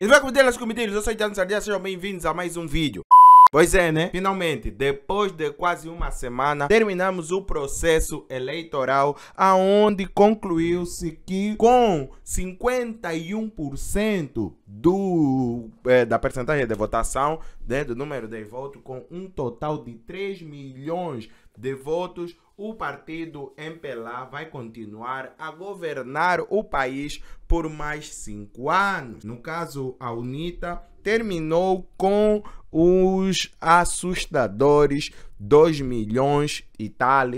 E vai comedeiras comedeiros, eu sou Jan Sardia, sejam bem-vindos a mais um vídeo. Pois é, né? Finalmente, depois de quase uma semana, terminamos o processo eleitoral, aonde concluiu-se que com 51% do, é, da percentagem de votação, né, do número de votos, com um total de 3 milhões de votos, o partido MPLA vai continuar a governar o país por mais cinco anos. No caso, a UNITA terminou com os assustadores 2 milhões e tal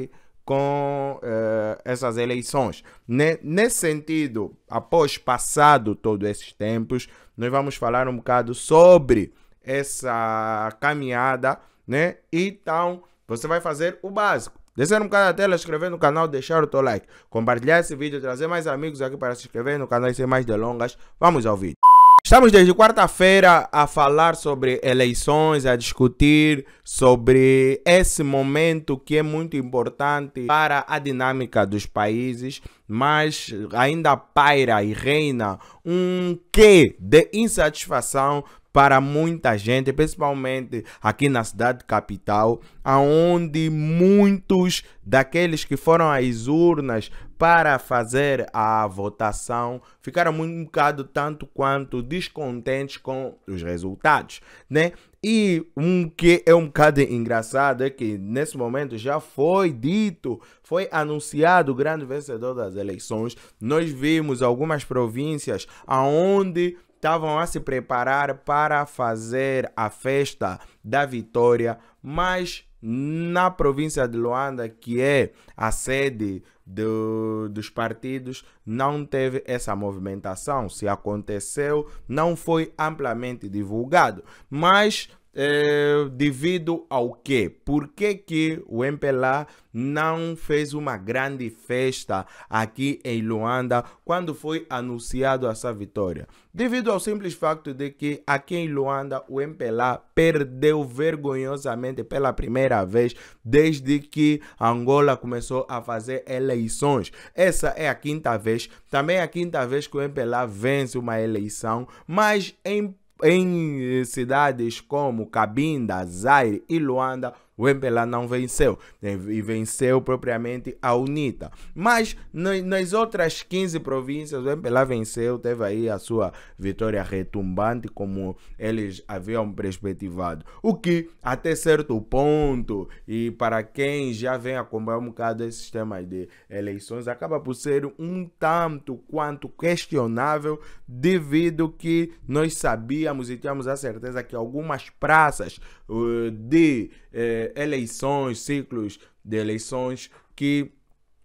com uh, essas eleições. Nesse sentido, após passado todos esses tempos, nós vamos falar um bocado sobre essa caminhada, né? Então, você vai fazer o básico Descer um bocado na tela, inscrever no canal, deixar o teu like, compartilhar esse vídeo, trazer mais amigos aqui para se inscrever no canal e sem mais delongas, vamos ao vídeo. Estamos desde quarta-feira a falar sobre eleições, a discutir sobre esse momento que é muito importante para a dinâmica dos países, mas ainda paira e reina um quê de insatisfação para muita gente, principalmente aqui na cidade capital, aonde muitos daqueles que foram às urnas para fazer a votação ficaram um bocado tanto quanto descontentes com os resultados, né? E um que é um bocado engraçado é que nesse momento já foi dito, foi anunciado o grande vencedor das eleições. Nós vimos algumas províncias aonde estavam a se preparar para fazer a festa da vitória, mas na província de Luanda, que é a sede do, dos partidos, não teve essa movimentação. Se aconteceu, não foi amplamente divulgado. Mas é, devido ao quê? Por que, que o MPLA não fez uma grande festa aqui em Luanda quando foi anunciado essa vitória? Devido ao simples facto de que aqui em Luanda o MPLA perdeu vergonhosamente pela primeira vez desde que Angola começou a fazer eleições. Essa é a quinta vez, também é a quinta vez que o MPLA vence uma eleição, mas em em cidades como Cabinda, Zaire e Luanda, o MPLA não venceu, né, e venceu propriamente a UNITA. Mas nas outras 15 províncias, o MPLA venceu, teve aí a sua vitória retumbante, como eles haviam perspectivado. O que, até certo ponto, e para quem já vem acompanhar um bocado esses sistema de eleições, acaba por ser um tanto quanto questionável, devido que nós sabíamos e tínhamos a certeza que algumas praças uh, de eh, eleições, ciclos de eleições que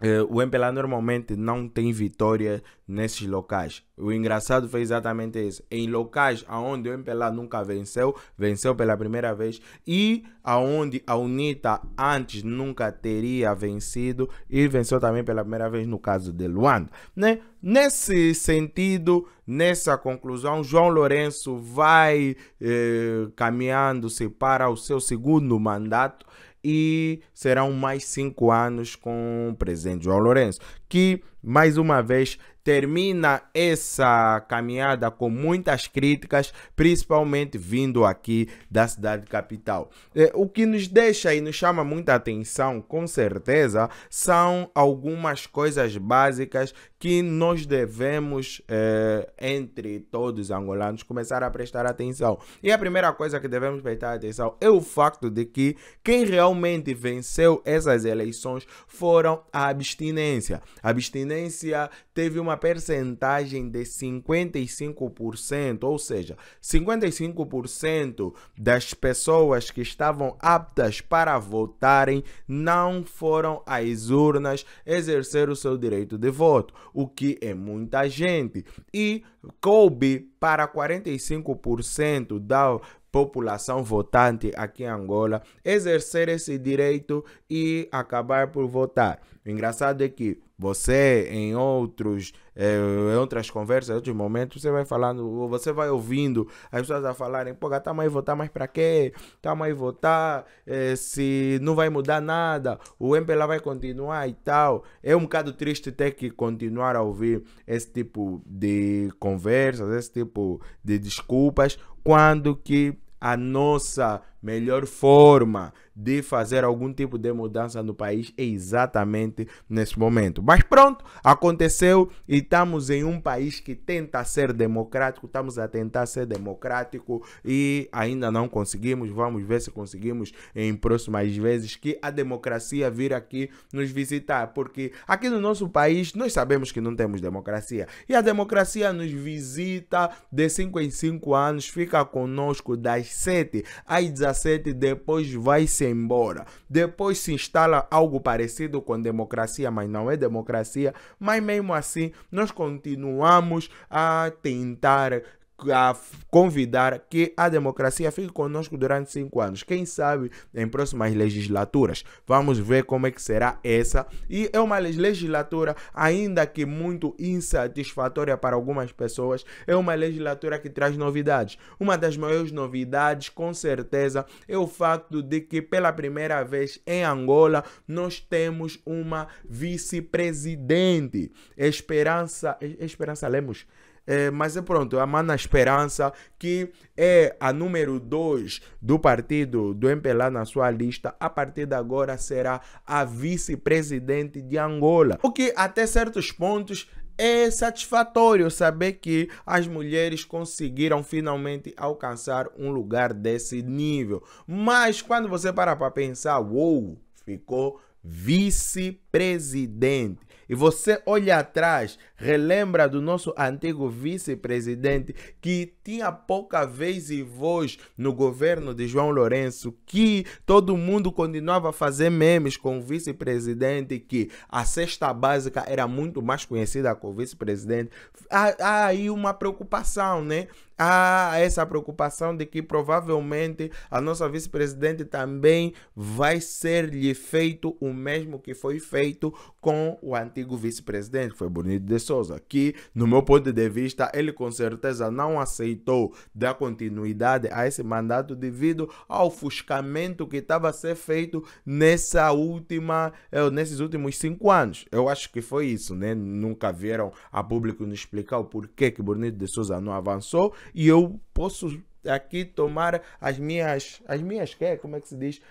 Uh, o MPLA normalmente não tem vitória nesses locais. O engraçado foi exatamente isso. Em locais onde o MPLA nunca venceu, venceu pela primeira vez, e aonde a UNITA antes nunca teria vencido, e venceu também pela primeira vez no caso de Luanda. Né? Nesse sentido, nessa conclusão, João Lourenço vai eh, caminhando-se para o seu segundo mandato e serão mais cinco anos com o presidente João Lourenço, que mais uma vez termina essa caminhada com muitas críticas, principalmente vindo aqui da cidade capital. É, o que nos deixa e nos chama muita atenção, com certeza, são algumas coisas básicas que nós devemos, é, entre todos os angolanos, começar a prestar atenção. E a primeira coisa que devemos prestar atenção é o fato de que quem realmente venceu essas eleições foram a abstinência. A abstinência presidência teve uma percentagem de 55%, ou seja, 55% das pessoas que estavam aptas para votarem não foram às urnas exercer o seu direito de voto, o que é muita gente. E coube para 45% da população votante aqui em Angola exercer esse direito e acabar por votar. O engraçado é que você, em outros, eh, em outras conversas, em outros momentos, você vai falando, você vai ouvindo as pessoas a falarem, pô, tá mais votar, mas para quê? Tá mais votar, eh, se não vai mudar nada, o MPLA vai continuar e tal. É um bocado triste ter que continuar a ouvir esse tipo de conversas, esse tipo de desculpas, quando que a nossa melhor forma de fazer algum tipo de mudança no país é exatamente nesse momento. Mas pronto, aconteceu e estamos em um país que tenta ser democrático, estamos a tentar ser democrático e ainda não conseguimos. Vamos ver se conseguimos em próximas vezes que a democracia vir aqui nos visitar, porque aqui no nosso país nós sabemos que não temos democracia e a democracia nos visita de 5 em 5 anos, fica conosco das 7 às 17 cacete, depois vai-se embora. Depois se instala algo parecido com democracia, mas não é democracia. Mas mesmo assim, nós continuamos a tentar a convidar que a democracia fique conosco durante cinco anos. Quem sabe em próximas legislaturas. Vamos ver como é que será essa. E é uma legislatura, ainda que muito insatisfatória para algumas pessoas, é uma legislatura que traz novidades. Uma das maiores novidades, com certeza, é o facto de que pela primeira vez em Angola nós temos uma vice-presidente. Esperança, Esperança Lemos. É, mas é pronto, a Mana Esperança, que é a número 2 do partido do MPLA na sua lista, a partir de agora será a vice-presidente de Angola. O que até certos pontos é satisfatório saber que as mulheres conseguiram finalmente alcançar um lugar desse nível. Mas quando você para para pensar, uou, ficou vice-presidente e você olha atrás, relembra do nosso antigo vice-presidente que tinha pouca vez e voz no governo de João Lourenço, que todo mundo continuava a fazer memes com o vice-presidente, que a cesta básica era muito mais conhecida que o vice-presidente. Há, ah, há ah, aí uma preocupação, né? há essa preocupação de que provavelmente a nossa vice-presidente também vai ser lhe feito o mesmo que foi feito com o antigo vice-presidente, que foi Bonito de Souza, que, no meu ponto de vista, ele com certeza não aceitou dar continuidade a esse mandato devido ao ofuscamento que estava a ser feito nessa última, eh, nesses últimos cinco anos. Eu acho que foi isso, né? Nunca vieram a público nos explicar o porquê que Bonito de Souza não avançou e eu posso aqui tomar as minhas, as minhas, que, é, como é que se diz?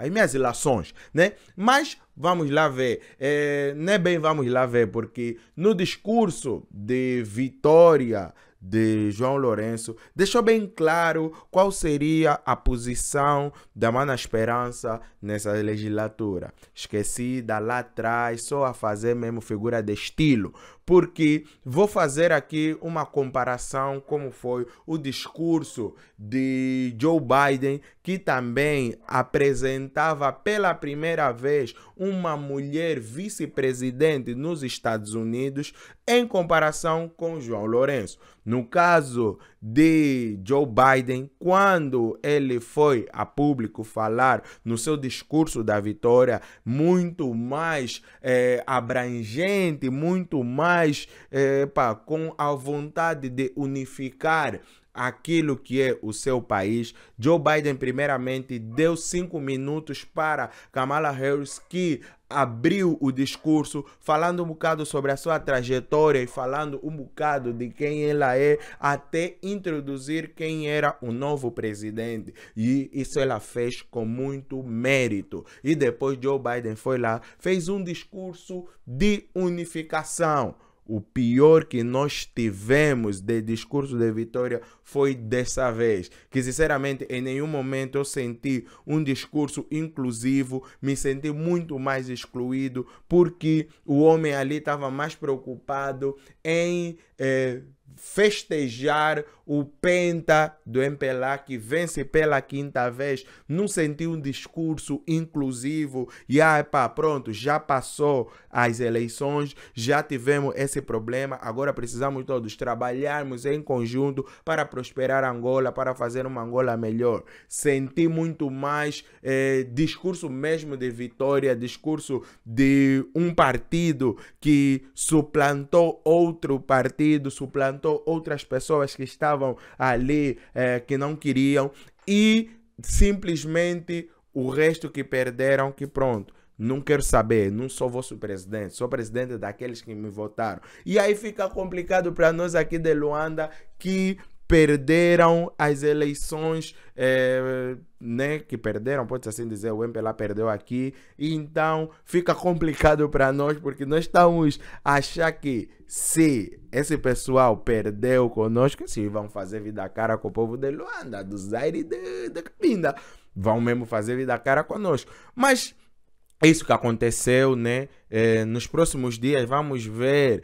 as minhas ilações, né? Mas vamos lá ver, é, não é bem vamos lá ver, porque no discurso de vitória de João Lourenço deixou bem claro qual seria a posição da Mana Esperança nessa legislatura. Esquecida lá atrás, só a fazer mesmo figura de estilo, porque vou fazer aqui uma comparação como foi o discurso de Joe Biden, que também apresentava pela primeira vez uma mulher vice-presidente nos Estados Unidos, em comparação com João Lourenço. No caso de Joe Biden, quando ele foi a público falar no seu discurso da vitória, muito mais é, abrangente, muito mais mas é, pá, com a vontade de unificar aquilo que é o seu país. Joe Biden, primeiramente, deu cinco minutos para Kamala Harris, que abriu o discurso falando um bocado sobre a sua trajetória e falando um bocado de quem ela é, até introduzir quem era o novo presidente. E isso ela fez com muito mérito. E depois Joe Biden foi lá, fez um discurso de unificação o pior que nós tivemos de discurso de vitória foi dessa vez. Que sinceramente, em nenhum momento eu senti um discurso inclusivo, me senti muito mais excluído, porque o homem ali estava mais preocupado em. Eh, festejar o penta do MPLA que vence pela quinta vez, não senti um discurso inclusivo e aí pá, pronto, já passou as eleições, já tivemos esse problema, agora precisamos todos trabalharmos em conjunto para prosperar Angola, para fazer uma Angola melhor. Senti muito mais eh, discurso mesmo de vitória, discurso de um partido que suplantou outro partido, suplantou levantou outras pessoas que estavam ali, eh, que não queriam, e simplesmente o resto que perderam, que pronto. Não quero saber, não sou vosso presidente, sou presidente daqueles que me votaram. E aí fica complicado para nós aqui de Luanda que perderam as eleições, é, né? Que perderam, pode assim dizer, o MPLA perdeu aqui. Então fica complicado para nós, porque nós estamos a achar que se esse pessoal perdeu conosco, se vão fazer vida cara com o povo de Luanda, do Zaire e da Cabinda. Vão mesmo fazer vida cara conosco. Mas é isso que aconteceu, né? É, nos próximos dias vamos ver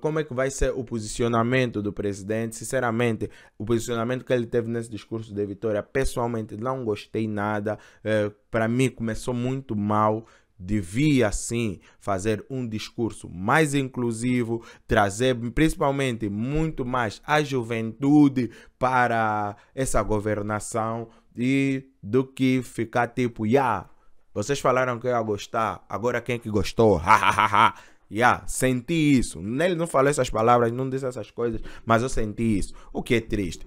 como é que vai ser o posicionamento do presidente. Sinceramente, o posicionamento que ele teve nesse discurso de vitória, pessoalmente, não gostei nada. É, Para mim, começou muito mal devia sim fazer um discurso mais inclusivo, trazer principalmente muito mais a juventude para essa governação e do que ficar tipo, yeah, vocês falaram que eu ia gostar, agora quem é que gostou? Ha ha ha ha. Yeah, senti isso. Ele não falou essas palavras, não disse essas coisas, mas eu senti isso. O que é triste.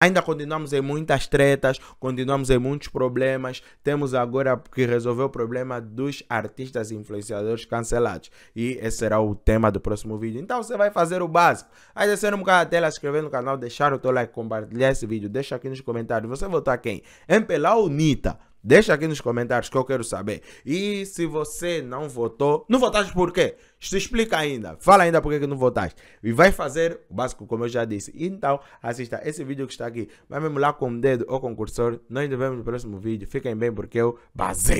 Ainda continuamos em muitas tretas, continuamos em muitos problemas. Temos agora que resolver o problema dos artistas influenciadores cancelados. E esse será o tema do próximo vídeo. Então você vai fazer o básico. Aí descer um bocado a tela, inscrever no canal, deixar o teu like, compartilhar esse vídeo. Deixa aqui nos comentários. Você votar quem? Empelar ou Nita? Deixa aqui nos comentários que eu quero saber. E se você não votou, não votaste por quê? Te explica ainda. Fala ainda por que não votaste. E vai fazer o básico, como eu já disse. Então, assista esse vídeo que está aqui. Vai mesmo lá com o dedo ou com o cursor. Nós nos vemos no próximo vídeo. Fiquem bem, porque eu basei.